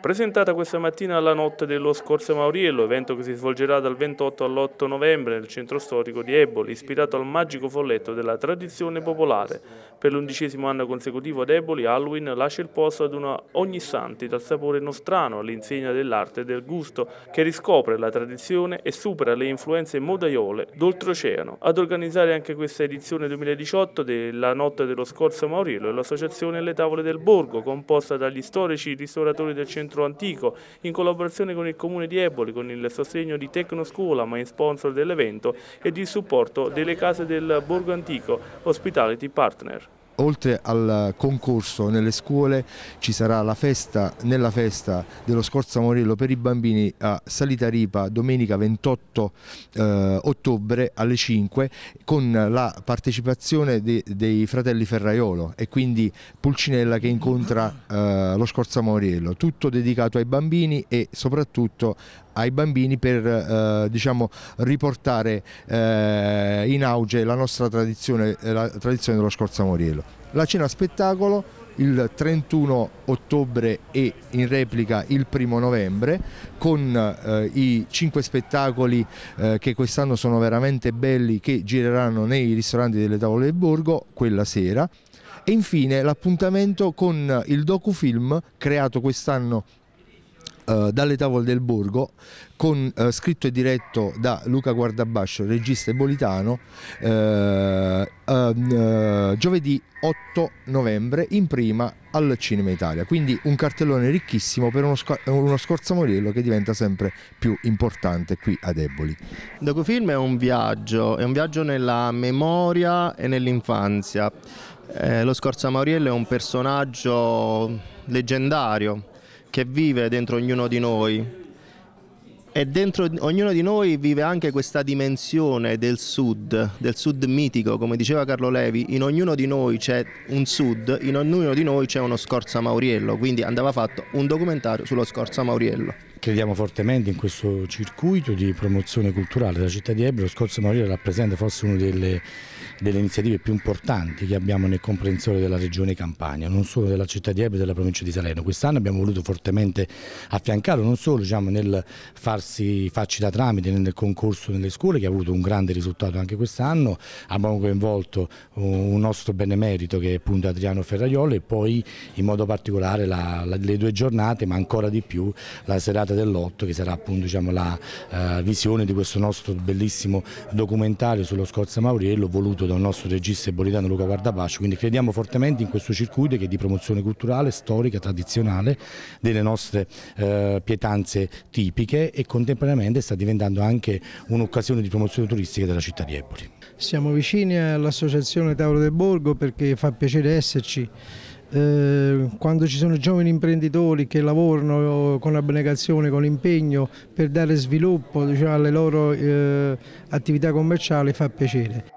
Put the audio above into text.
Presentata questa mattina alla notte dello Scorso Mauriello, evento che si svolgerà dal 28 all'8 novembre nel centro storico di Eboli, ispirato al magico folletto della tradizione popolare. Per l'undicesimo anno consecutivo ad Eboli, Halloween lascia il posto ad una ognissanti dal sapore nostrano all'insegna dell'arte e del gusto, che riscopre la tradizione e supera le influenze modaiole d'oltreoceano. Ad organizzare anche questa edizione 2018 della notte dello Scorso Mauriello è l'associazione Le Tavole del Borgo, composta dagli storici di ristoratori del centro antico, in collaborazione con il comune di Eboli, con il sostegno di Tecnoscuola, ma in sponsor dell'evento, ed il supporto delle case del Borgo Antico, Hospitality Partner oltre al concorso nelle scuole ci sarà la festa, nella festa dello Scorza Morello per i bambini a Salita Ripa domenica 28 eh, ottobre alle 5 con la partecipazione de, dei fratelli Ferraiolo e quindi Pulcinella che incontra eh, lo Scorza Morello, tutto dedicato ai bambini e soprattutto ai bambini per eh, diciamo, riportare eh, in auge la nostra tradizione, eh, la tradizione dello scorza scorzamoriello. La cena spettacolo il 31 ottobre e in replica il 1 novembre con eh, i cinque spettacoli eh, che quest'anno sono veramente belli che gireranno nei ristoranti delle tavole del borgo quella sera e infine l'appuntamento con il docufilm creato quest'anno eh, dalle tavole del Borgo, con, eh, scritto e diretto da Luca Guardabascio, regista e bolitano, eh, ehm, eh, giovedì 8 novembre in prima al Cinema Italia. Quindi un cartellone ricchissimo per uno, sc- uno scorzamoriello che diventa sempre più importante qui ad Eboli. Il docufilm è un viaggio, è un viaggio nella memoria e nell'infanzia. Eh, lo Scorza Mauriello è un personaggio leggendario che vive dentro ognuno di noi e dentro ognuno di noi vive anche questa dimensione del sud, del sud mitico, come diceva Carlo Levi, in ognuno di noi c'è un sud, in ognuno di noi c'è uno Scorza Mauriello, quindi andava fatto un documentario sullo Scorza Mauriello. Crediamo fortemente in questo circuito di promozione culturale. della città di Ebro, lo scorso Maurizio rappresenta forse una delle, delle, iniziative più importanti che abbiamo nel comprensore della regione Campania, non solo della città di Ebro e della provincia di Salerno. Quest'anno abbiamo voluto fortemente affiancarlo, non solo diciamo, nel farsi facci da tramite nel concorso nelle scuole, che ha avuto un grande risultato anche quest'anno. Abbiamo coinvolto un nostro benemerito che è appunto Adriano Ferraiolo e poi in modo particolare la, la, le due giornate, ma ancora di più la serata dell'Otto che sarà appunto diciamo, la uh, visione di questo nostro bellissimo documentario sullo Scorza Mauriello voluto dal nostro regista ebolitano Luca Guardapascio, quindi crediamo fortemente in questo circuito che è di promozione culturale, storica, tradizionale delle nostre uh, pietanze tipiche e contemporaneamente sta diventando anche un'occasione di promozione turistica della città di Eboli. Siamo vicini all'associazione Tauro del Borgo perché fa piacere esserci eh, quando ci sono giovani imprenditori che lavorano con abnegazione, con impegno per dare sviluppo diciamo, alle loro eh, attività commerciali fa piacere.